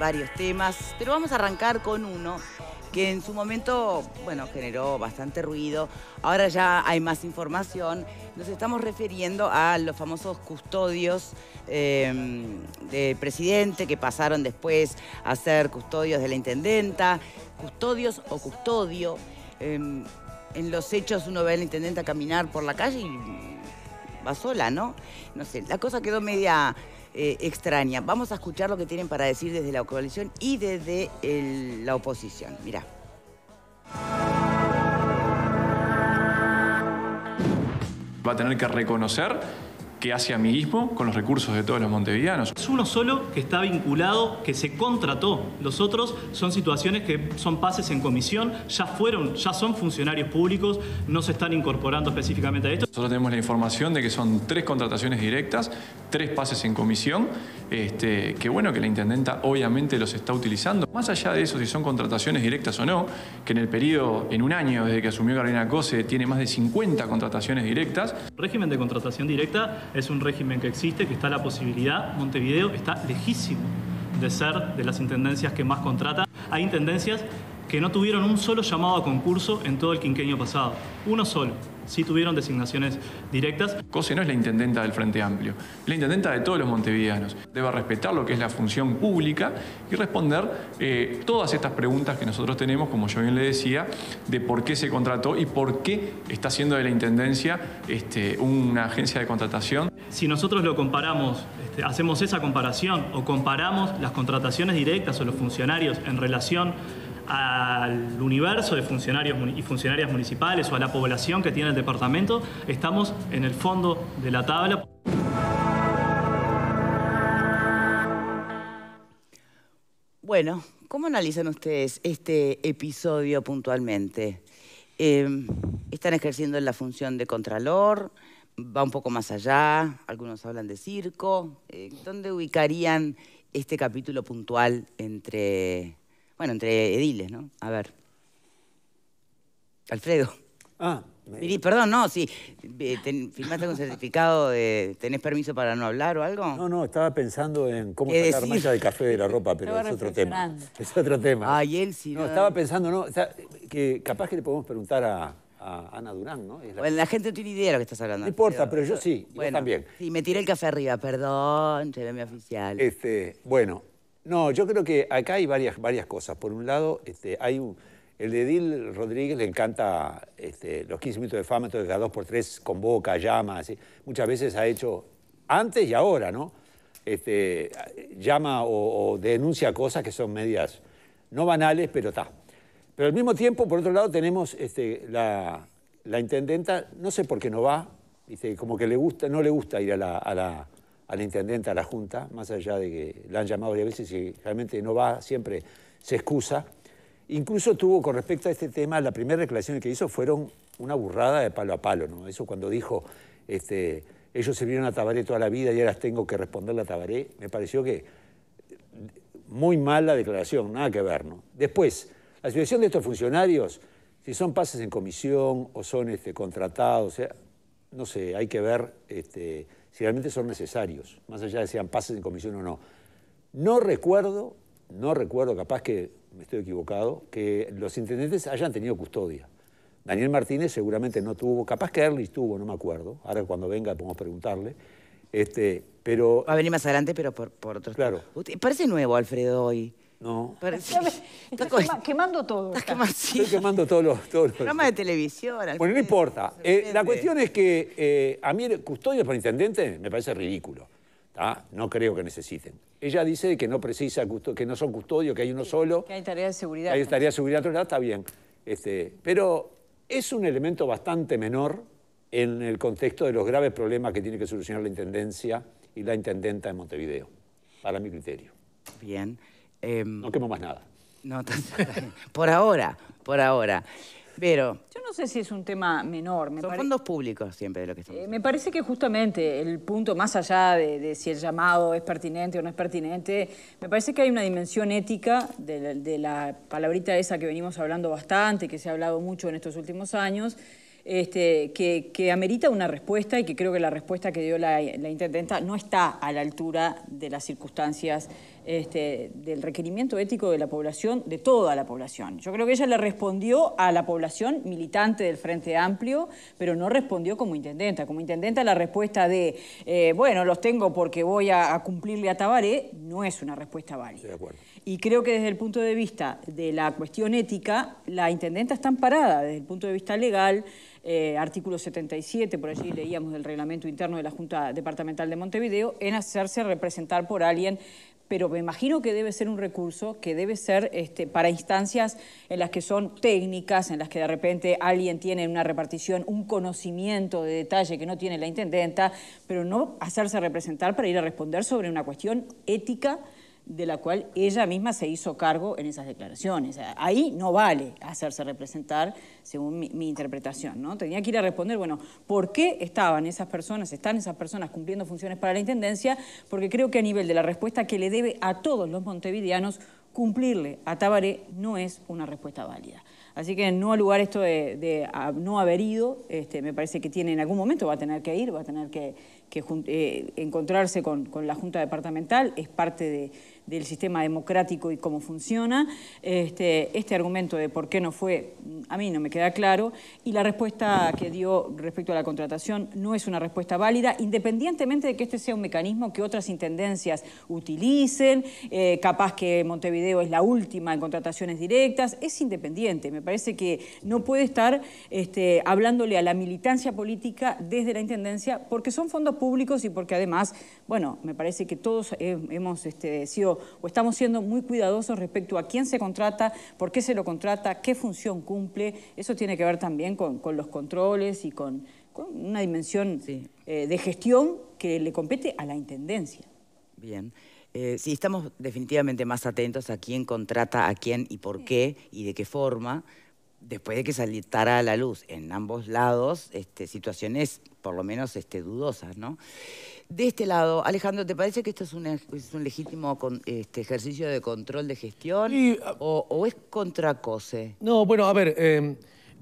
varios temas, pero vamos a arrancar con uno que en su momento, bueno, generó bastante ruido. Ahora ya hay más información. Nos estamos refiriendo a los famosos custodios em, del presidente que pasaron después a ser custodios de la intendenta, custodios o custodio. Em, en los hechos uno ve a la intendenta caminar por la calle y va sola, ¿no? No sé, la cosa quedó media eh, extraña. Vamos a escuchar lo que tienen para decir desde la coalición y desde la oposición. Mirá. Va a tener que reconocer que hace mismo con los recursos de todos los montevideanos. Es uno solo que está vinculado, que se contrató. Los otros son situaciones que son pases en comisión, ya fueron, ya son funcionarios públicos, no se están incorporando específicamente a esto. Nosotros tenemos la información de que son tres contrataciones directas, tres pases en comisión, este, que bueno que la intendenta obviamente los está utilizando. Más allá de eso, si son contrataciones directas o no, que en el periodo, en un año desde que asumió Carolina Cose, tiene más de 50 contrataciones directas. régimen de contratación directa es un régimen que existe, que está la posibilidad, Montevideo está lejísimo de ser de las intendencias que más contrata. Hay intendencias que no tuvieron un solo llamado a concurso en todo el quinquenio pasado. Uno solo. Sí tuvieron designaciones directas. Cose no es la intendenta del Frente Amplio, la intendenta de todos los montevideanos. Debe respetar lo que es la función pública y responder eh, todas estas preguntas que nosotros tenemos, como yo bien le decía, de por qué se contrató y por qué está haciendo de la intendencia este, una agencia de contratación. Si nosotros lo comparamos, este, hacemos esa comparación o comparamos las contrataciones directas o los funcionarios en relación al universo de funcionarios y funcionarias municipales o a la población que tiene el departamento, estamos en el fondo de la tabla. Bueno, ¿cómo analizan ustedes este episodio puntualmente? Eh, ¿Están ejerciendo la función de contralor? ¿Va un poco más allá? Algunos hablan de circo. Eh, ¿Dónde ubicarían este capítulo puntual entre bueno, entre ediles, ¿no? A ver. Alfredo. Ah. Me... Perdón, no, sí. ¿Firmaste un certificado de tenés permiso para no hablar o algo? No, no, estaba pensando en cómo sacar malla de café de la ropa, pero es otro tema. Es otro tema. Ah, y él sí. No, no, estaba pensando, no, que capaz que le podemos preguntar a, Ana Durán, ¿no? La... Bueno, la gente no tiene idea de lo que estás hablando. No importa, pero yo sí, yo también. Sí, me tiré el café arriba, perdón, ve mi oficial. Este, bueno, no, yo creo que acá hay varias, varias cosas. Por un lado, este, hay el de Edil Rodríguez le encanta este, los 15 minutos de fama, entonces cada dos por tres convoca, llama, muchas veces ha hecho antes y ahora, ¿no? Este, llama o, denuncia cosas que son medias no banales, pero está. Pero al mismo tiempo, por otro lado, tenemos este, la, intendenta, no sé por qué no va, dice como que le gusta, no le gusta ir a la al intendente, a la Junta, más allá de que la han llamado varias veces y realmente no va, siempre se excusa. Incluso tuvo con respecto a este tema, la primera declaración que hizo fueron una burrada de palo a palo, ¿no? Eso cuando dijo, este, ellos vieron a Tabaré toda la vida y ahora tengo que responderle a Tabaré, me pareció que muy mala declaración, nada que ver, ¿no? Después, la situación de estos funcionarios, si son pases en comisión o son este, contratados, o sea, no sé, hay que ver este, si realmente son necesarios, más allá de si sean pases en comisión o no. No recuerdo, no recuerdo, capaz que me estoy equivocado, que los intendentes hayan tenido custodia. Daniel Martínez seguramente no tuvo, capaz que Erlich tuvo, no me acuerdo, ahora cuando venga podemos preguntarle. Este, pero... Va a venir más adelante, pero por, por otros. Claro. parece nuevo Alfredo hoy. No. Estás quemando todo. Estás quemando, Estoy quemando todos los... Programa de televisión. Bueno, no importa. Eh, la cuestión es que eh, a mí custodios custodio para intendente me parece ridículo. No creo que necesiten. Ella dice que no precisa, que no son custodios, que hay uno solo. Que hay tarea de seguridad. Hay tarea de seguridad, está bien. Este, pero es un elemento bastante menor en el contexto de los graves problemas que tiene que solucionar la Intendencia y la Intendenta de Montevideo, para mi criterio. Bien. Em, no quemo más nada. por ahora, por ahora. Pero. Yo no sé si es un tema menor. son fondos públicos siempre de lo que estamos. Eh, me parece que justamente el punto, más allá de, si el llamado es pertinente o no es pertinente, me parece que hay una dimensión ética de la, palabrita esa que venimos hablando bastante, que se ha hablado mucho en estos últimos años. Este, que, amerita una respuesta y que creo que la respuesta que dio la, la intendenta no está a la altura de las circunstancias este, del requerimiento ético de la población, de toda la población. Yo creo que ella le respondió a la población militante del Frente Amplio, pero no respondió como intendenta. Como intendenta la respuesta de, eh, bueno, los tengo porque voy a, cumplirle a Tabaré, no es una respuesta válida. Y creo que desde el punto de vista de la cuestión ética, la intendenta está amparada desde el punto de vista legal, eh, artículo 77, por allí leíamos del reglamento interno de la Junta Departamental de Montevideo, en hacerse representar por alguien pero me imagino que debe ser un recurso que debe ser este, para instancias en las que son técnicas, en las que de repente alguien tiene una repartición, un conocimiento de detalle que no tiene la intendenta, pero no hacerse representar para ir a responder sobre una cuestión ética de la cual ella misma se hizo cargo en esas declaraciones. Ahí no vale hacerse representar, según mi, interpretación. ¿no? Tenía que ir a responder, bueno, ¿por qué estaban esas personas, están esas personas cumpliendo funciones para la Intendencia? Porque creo que a nivel de la respuesta que le debe a todos los montevideanos, cumplirle a Tabaré no es una respuesta válida. Así que no a lugar esto de, no haber ido, este, me parece que tiene en algún momento va a tener que ir, va a tener que, eh, encontrarse con la Junta Departamental, es parte de del sistema democrático y cómo funciona, este, este, argumento de por qué no fue, a mí no me queda claro, y la respuesta que dio respecto a la contratación no es una respuesta válida, independientemente de que este sea un mecanismo que otras intendencias utilicen, eh, capaz que Montevideo es la última en contrataciones directas, es independiente, me parece que no puede estar este, hablándole a la militancia política desde la Intendencia, porque son fondos públicos y porque además, bueno, me parece que todos hemos este, sido o estamos siendo muy cuidadosos respecto a quién se contrata, por qué se lo contrata, qué función cumple. Eso tiene que ver también con, los controles y con, una dimensión eh, de gestión que le compete a la Intendencia. Bien. Eh, sí, estamos definitivamente más atentos a quién contrata a quién y por qué y de qué forma después de que saliera a la luz en ambos lados este, situaciones por lo menos este, dudosas, ¿no? De este lado, Alejandro, ¿te parece que esto es un, legítimo este, ejercicio de control de gestión ah. o, es contracose? No, bueno, a ver, em,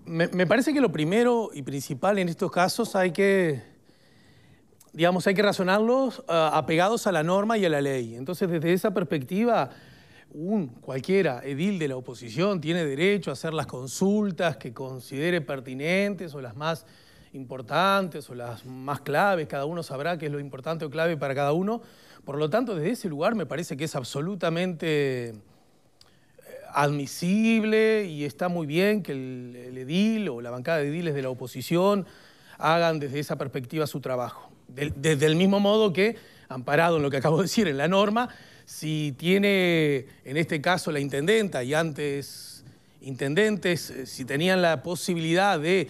me, parece que lo primero y principal en estos casos hay que, digamos, hay que razonarlos ah, apegados a la norma y a la ley. Entonces, desde esa perspectiva un cualquiera edil de la oposición tiene derecho a hacer las consultas que considere pertinentes o las más importantes o las más claves, cada uno sabrá qué es lo importante o clave para cada uno. Por lo tanto, desde ese lugar me parece que es absolutamente eh, admisible y está muy bien que el, edil o la bancada de ediles de la oposición hagan desde esa perspectiva su trabajo. desde el mismo modo que, amparado en lo que acabo de decir, en la norma, si tiene, en este caso, la intendenta y antes intendentes, eh, si tenían la posibilidad de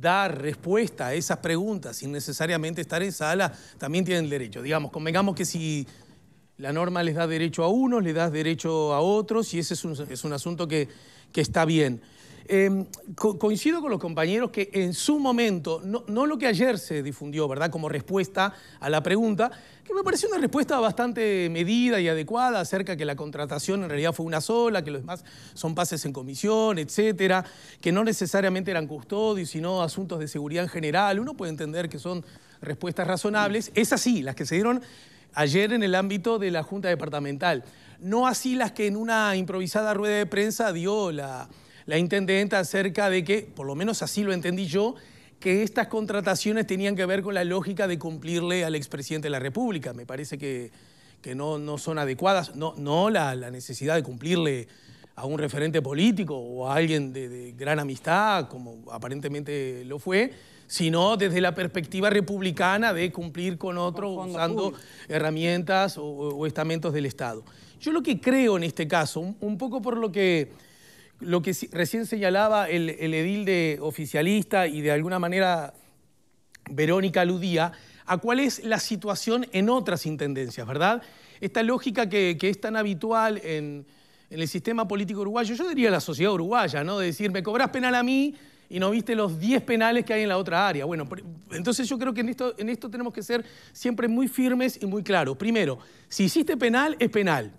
dar respuesta a esas preguntas sin necesariamente estar en sala, también tienen derecho. Digamos, convengamos que si la norma les da derecho a unos, les da derecho a otros y ese es un, es un asunto que, que está bien. Em, coincido con los compañeros que en su momento, no, no, lo que ayer se difundió, ¿verdad? Como respuesta a la pregunta, que me pareció una respuesta bastante medida y adecuada acerca que la contratación en realidad fue una sola, que los demás son pases en comisión, etcétera, que no necesariamente eran custodios, sino asuntos de seguridad en general. Uno puede entender que son respuestas razonables. Es así, las que se dieron ayer en el ámbito de la Junta Departamental. No así las que en una improvisada rueda de prensa dio la la intendente acerca de que, por lo menos así lo entendí yo, que estas contrataciones tenían que ver con la lógica de cumplirle al expresidente de la República. Me parece que, no, no, son adecuadas, no, no la, necesidad de cumplirle a un referente político o a alguien de, gran amistad, como aparentemente lo fue, sino desde la perspectiva republicana de cumplir con otro usando herramientas o, estamentos del Estado. Yo lo que creo en este caso, un poco por lo que lo que recién señalaba el, edil de oficialista y de alguna manera Verónica aludía, a cuál es la situación en otras intendencias, ¿verdad? Esta lógica que, es tan habitual en, el sistema político uruguayo, yo diría la sociedad uruguaya, ¿no? De decir, me cobras penal a mí y no viste los 10 penales que hay en la otra área. Bueno, entonces yo creo que esto, en esto tenemos que ser siempre muy firmes y muy claros. Primero, si hiciste penal, es penal.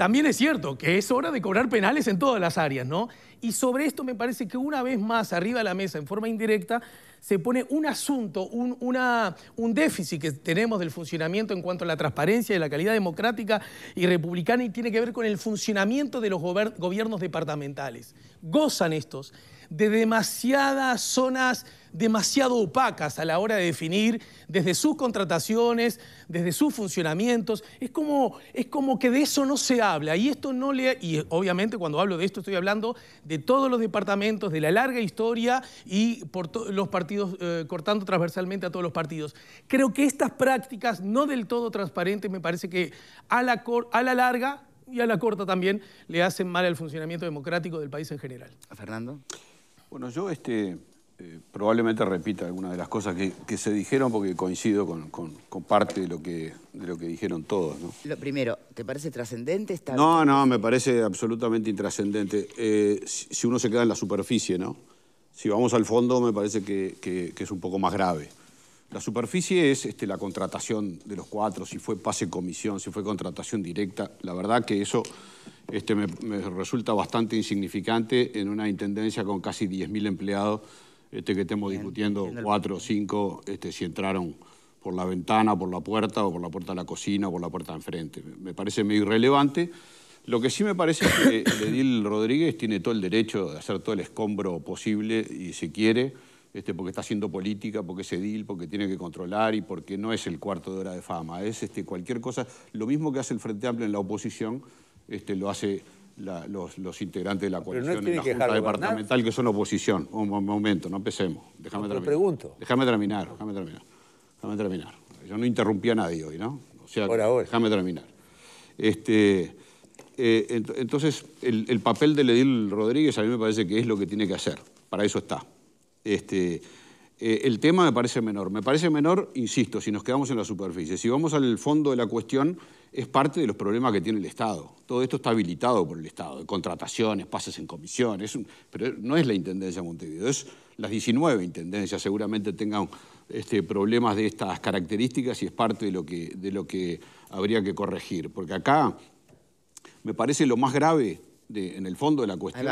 También es cierto que es hora de cobrar penales en todas las áreas, ¿no? Y sobre esto me parece que una vez más, arriba de la mesa, en forma indirecta, se pone un asunto, un, un déficit que tenemos del funcionamiento en cuanto a la transparencia y la calidad democrática y republicana y tiene que ver con el funcionamiento de los gobiernos departamentales. Gozan estos de demasiadas zonas demasiado opacas a la hora de definir desde sus contrataciones, desde sus funcionamientos. Es como, es como que de eso no se habla. Y esto no le. Y obviamente cuando hablo de esto estoy hablando de todos los departamentos, de la larga historia y por los partidos, eh, cortando transversalmente a todos los partidos. Creo que estas prácticas, no del todo transparentes, me parece que a la, a la larga y a la corta también le hacen mal al funcionamiento democrático del país en general. Fernando. Bueno, yo este, eh, probablemente repita algunas de las cosas que, se dijeron porque coincido con, parte de lo, que, de lo que dijeron todos. Lo primero, ¿te parece trascendente esta.? No, no, me parece absolutamente intrascendente. Eh, si, uno se queda en la superficie, ¿no? Si vamos al fondo, me parece que, es un poco más grave. La superficie es este, la contratación de los cuatro, si fue pase comisión, si fue contratación directa. La verdad que eso este, me, me resulta bastante insignificante en una intendencia con casi 10.000 empleados este que estemos discutiendo cuatro o cinco, este, si entraron por la ventana, por la puerta, o por la puerta de la cocina, o por la puerta de enfrente. Me parece medio irrelevante. Lo que sí me parece es que eh, Edil Rodríguez tiene todo el derecho de hacer todo el escombro posible y si quiere, este, porque está haciendo política, porque es Edil, porque tiene que controlar y porque no es el cuarto de hora de fama. Es este, cualquier cosa. Lo mismo que hace el Frente Amplio en la oposición, este, lo hace los, integrantes de la coalición la Junta Departamental, que son oposición. Un, momento, no empecemos. Déjame terminar. Déjame terminar, déjame terminar. Déjame terminar. Yo no interrumpí a nadie hoy, ¿no? O sea, déjame terminar. Este, eh, entonces, el, papel de Edil Rodríguez a mí me parece que es lo que tiene que hacer. Para eso está. Este, eh, el tema me parece menor. Me parece menor, insisto, si nos quedamos en la superficie. Si vamos al fondo de la cuestión, es parte de los problemas que tiene el Estado. Todo esto está habilitado por el Estado, contrataciones, pases en comisiones. pero no es la Intendencia de Montevideo, es las 19 Intendencias seguramente tengan este, problemas de estas características y es parte de lo, que, de lo que habría que corregir. Porque acá me parece lo más grave en el fondo de la cuestión.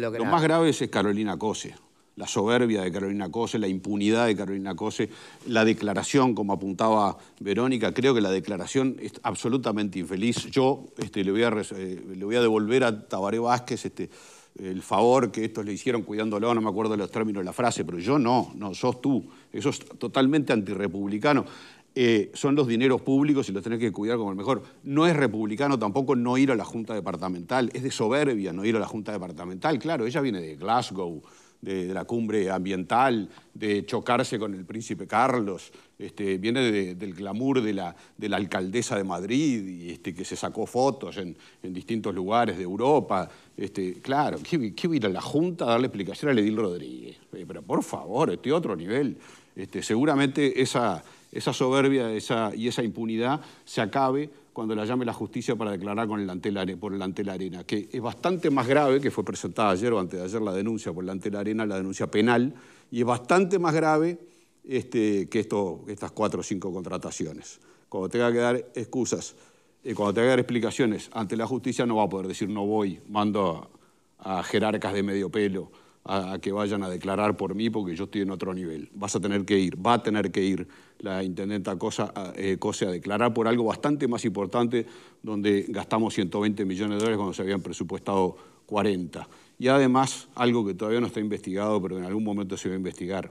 lo, lo más grave es Carolina Cose la soberbia de Carolina Cose, la impunidad de Carolina Cose, la declaración, como apuntaba Verónica, creo que la declaración es absolutamente infeliz. Yo este, eh, le, voy a, devolver a Tabaré Vázquez este, el favor que estos le hicieron cuidándolo, no me acuerdo los términos de la frase, pero yo no, no, sos tú. Eso es totalmente antirrepublicano. Eh, son los dineros públicos y los tenés que cuidar como el mejor. No es republicano tampoco no ir a la Junta Departamental, es de soberbia no ir a la Junta Departamental. Claro, ella viene de Glasgow, de, la cumbre ambiental, de chocarse con el príncipe Carlos, este, viene del glamour de la, alcaldesa de Madrid, y este, que se sacó fotos en, distintos lugares de Europa. Este, claro, ¿qué, hubiera a la Junta a darle explicación a Edil Rodríguez? Eh, pero por favor, este otro nivel. Este, seguramente esa, esa soberbia y esa impunidad se acabe cuando la llame la justicia para declarar con el ante por el la Arena, que es bastante más grave, que fue presentada ayer o antes de ayer la denuncia por el la Arena, la denuncia penal, y es bastante más grave este, que estas cuatro o cinco contrataciones. Cuando tenga que dar excusas, eh, cuando tenga que dar explicaciones ante la justicia, no va a poder decir no voy, mando a jerarcas de medio pelo a, que vayan a declarar por mí porque yo estoy en otro nivel. Vas a tener que ir, va a tener que ir la intendenta Cosa, eh, Cose a declarar por algo bastante más importante donde gastamos 120 millones de dólares cuando se habían presupuestado 40. Y además, algo que todavía no está investigado, pero en algún momento se va a investigar,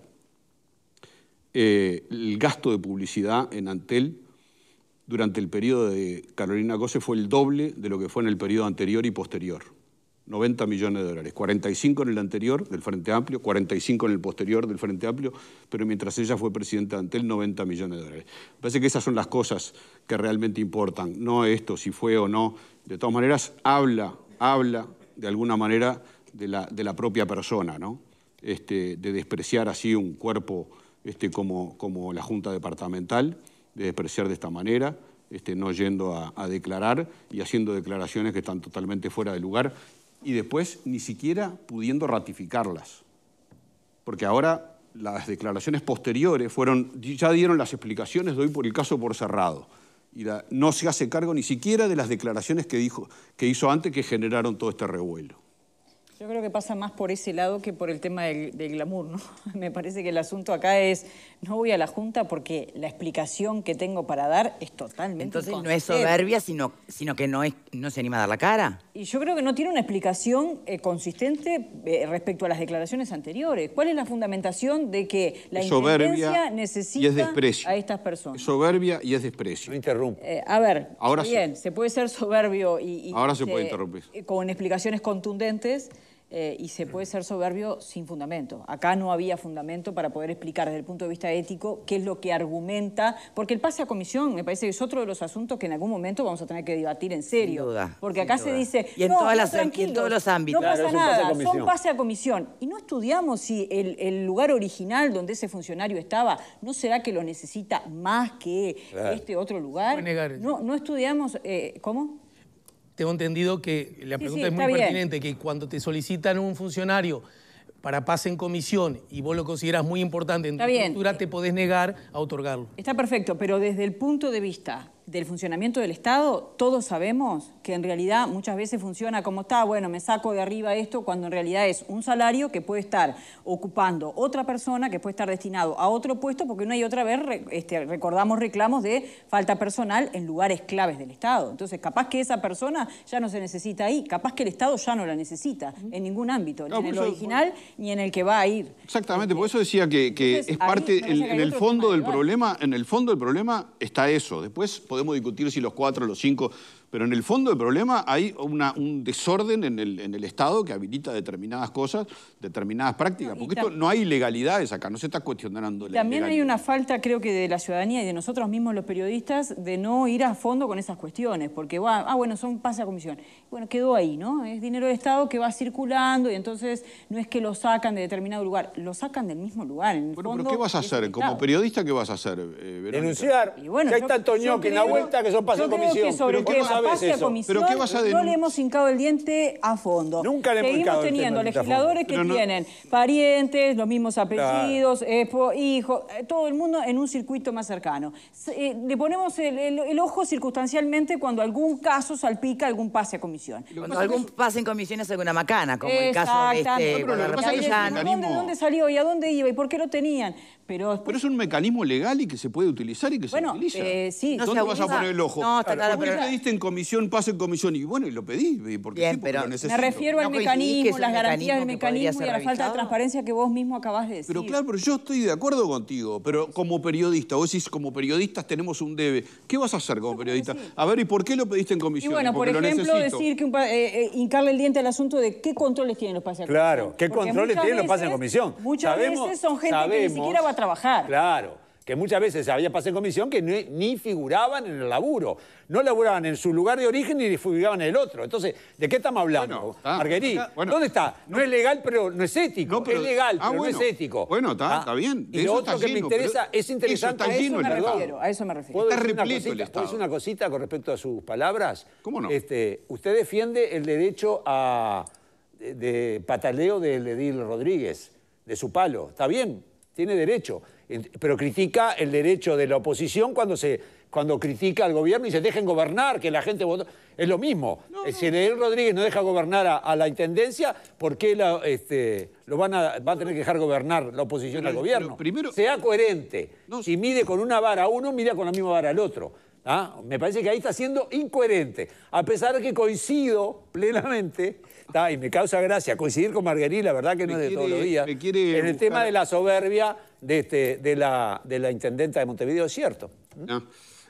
eh, el gasto de publicidad en Antel durante el periodo de Carolina Cose fue el doble de lo que fue en el periodo anterior y posterior. 90 millones de dólares, 45 en el anterior del Frente Amplio, 45 en el posterior del Frente Amplio, pero mientras ella fue presidenta de Antel, 90 millones de dólares. parece que esas son las cosas que realmente importan, no esto, si fue o no. De todas maneras, habla, habla de alguna manera de la, de la propia persona, ¿no? Este, de despreciar así un cuerpo este, como, como la Junta Departamental, de despreciar de esta manera. Este, no yendo a, a, declarar y haciendo declaraciones que están totalmente fuera de lugar y después ni siquiera pudiendo ratificarlas. Porque ahora las declaraciones posteriores fueron, ya dieron las explicaciones, doy por el caso por cerrado. Y no se hace cargo ni siquiera de las declaraciones que, dijo, que hizo antes que generaron todo este revuelo. Yo creo que pasa más por ese lado que por el tema del, glamour, ¿no? Me parece que el asunto acá es, no voy a la Junta porque la explicación que tengo para dar es totalmente Entonces no es soberbia, sino, sino que no, es, no se anima a dar la cara. Y yo creo que no tiene una explicación eh, consistente eh, respecto a las declaraciones anteriores. ¿Cuál es la fundamentación de que la soberbia necesita a estas personas? soberbia y es desprecio. No interrumpo. Eh, a ver, bien, se puede ser soberbio y... Ahora se puede interrumpir. Con explicaciones contundentes eh, y se puede ser soberbio sin fundamento. Acá no había fundamento para poder explicar desde el punto de vista ético qué es lo que argumenta, porque el pase a comisión me parece que es otro de los asuntos que en algún momento vamos a tener que debatir en serio. porque acá se dice... Y en, todas todos los ámbitos. No nada, son pase a comisión. Y no estudiamos si el, lugar original donde ese funcionario estaba, ¿no será que lo necesita más que este otro lugar? No, no estudiamos... Eh, ¿Cómo? tengo entendido que la pregunta es muy pertinente, que cuando te solicitan un funcionario para pase en comisión y vos lo consideras muy importante en tu te podés negar a otorgarlo. Está perfecto, pero desde el punto de vista del funcionamiento del Estado, todos sabemos que en realidad muchas veces funciona como está, bueno, me saco de arriba esto, cuando en realidad es un salario que puede estar ocupando otra persona, que puede estar destinado a otro puesto, porque no hay otra vez este, recordamos reclamos de falta personal en lugares claves del Estado. Entonces, capaz que esa persona ya no se necesita ahí, capaz que el Estado ya no la necesita en ningún ámbito, ni en el original ni en el que va a ir. Exactamente, por eso decía que, es parte, en el fondo del problema, en el fondo del problema está eso. Después podemos discutir si los cuatro, o los cinco pero en el fondo del problema hay una, un desorden en el, en el, Estado que habilita determinadas cosas, determinadas prácticas. porque esto no hay legalidades acá, no se está cuestionando la También hay una falta, creo que, de la ciudadanía y de nosotros mismos los periodistas de no ir a fondo con esas cuestiones. Porque va, ah, bueno, son pase a comisión. Bueno, quedó ahí, ¿no? Es dinero de Estado que va circulando y entonces no es que lo sacan de determinado lugar, lo sacan del mismo lugar. pero ¿qué vas a hacer? Como periodista, ¿qué vas a hacer, eh, Denunciar. Y bueno, que en la vuelta que son pase a comisión. ¿qué pase a Comisión, no le hemos hincado el diente a fondo. Nunca le hemos Seguimos teniendo legisladores que tienen parientes, los mismos apellidos, eh, hijos, eh, todo el mundo en un circuito más cercano. Eh, le ponemos el, ojo circunstancialmente cuando algún caso salpica algún pase a comisión. Cuando algún pase en comisión es alguna macana, como el caso de este... No, ¿De dónde salió y a dónde iba y por qué lo tenían? Pero, es un mecanismo legal y que se puede utilizar y que se utiliza. Eh, sí, ¿Dónde se vas a poner el ojo? No, está claro, Pero pediste en comisión, pase en comisión? Y bueno, y lo pedí, porque, sí, pero Me refiero al mecanismo, las garantías del mecanismo y a la falta de transparencia que vos mismo acabás de decir. Pero claro, pero yo estoy de acuerdo contigo, pero como periodista, vos decís como periodistas tenemos un debe. ¿Qué vas a hacer como periodista? A ver, ¿y por qué lo pediste en comisión? Y bueno, por ejemplo, decir que eh, eh, hincarle el diente al asunto de qué controles tienen los pases comisión. Claro, qué controles tienen los pases en comisión. Muchas sabemos, veces son gente que ni siquiera va trabajar. Claro, que muchas veces había pases en comisión que ni, figuraban en el laburo. No laburaban en su lugar de origen ni figuraban en el otro. Entonces, ¿de qué estamos hablando? Marguerite, ¿dónde está? No, es legal, pero no es ético. es legal, ah, pero no es ético. Bueno, está, ah, bien. Y lo otro que me interesa, es interesante. Eso a, eso me refiero, a eso me refiero. ¿Puedo una cosita, con respecto a sus palabras? ¿Cómo no? Este, usted defiende el derecho a de, de pataleo del Edil Rodríguez, de su palo. Está bien, tiene derecho, pero critica el derecho de la oposición cuando se cuando critica al gobierno y se dejen gobernar, que la gente votó. Es lo mismo. Eh, si Neil Rodríguez no deja gobernar a, la intendencia, ¿por qué este, lo van a, va a tener que dejar gobernar la oposición al gobierno? sea coherente. Si mide con una vara uno, mide con la misma vara al otro. ¿Ah? Me parece que ahí está siendo incoherente. A pesar de que coincido plenamente, y me causa gracia coincidir con Marguerite, la verdad que no es de todos los días, en el tema de la soberbia de, este, de, la, de la intendenta de Montevideo, es cierto. ¿Mm?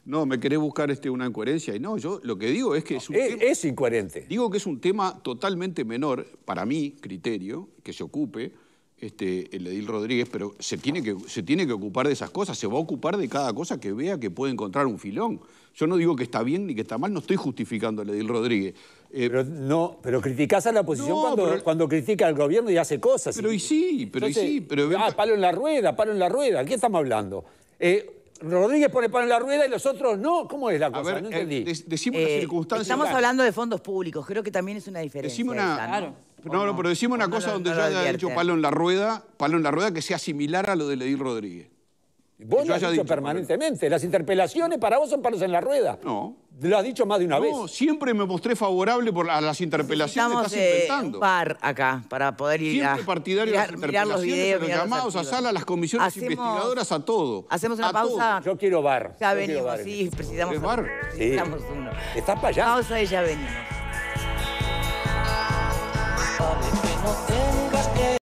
No. me querés buscar este, una incoherencia. Y no, yo lo que digo es que es un eh, tema, es incoherente. Digo que es un tema totalmente menor, para mí, criterio, que se ocupe, este, el Edil Rodríguez, pero se tiene, que, se tiene que ocupar de esas cosas, se va a ocupar de cada cosa que vea que puede encontrar un filón. Yo no digo que está bien ni que está mal, no estoy justificando al Edil Rodríguez. Eh, pero, no, pero criticás a la oposición cuando, cuando, critica al gobierno y hace cosas. Pero y, sí, pero y sí. Pero, ah, palo en la rueda, palo en la rueda, ¿qué estamos hablando? Eh, Rodríguez pone palo en la rueda y los otros no. ¿Cómo es la cosa? no eh, entendí. decimos eh, circunstancias. Estamos hablando de fondos públicos, creo que también es una diferencia. una, Claro. No, pero decimos una cosa donde yo haya dicho palo en la rueda, palo en la rueda que sea similar a lo de Ledil Rodríguez. Vos lo has dicho, permanentemente. Las interpelaciones para vos son palos en la rueda. No. Lo has dicho más de una vez. No, siempre me mostré favorable por a las interpelaciones que estás eh, inventando. Un par acá para poder ir siempre a, partidario mirar, de las interpelaciones, los, llamados a sala, las comisiones investigadoras, a todo. Hacemos una pausa. Yo quiero bar. Ya venimos, este sí, precisamos. ¿Es bar? Sí. uno. Estás para allá. Pausa y ya venimos.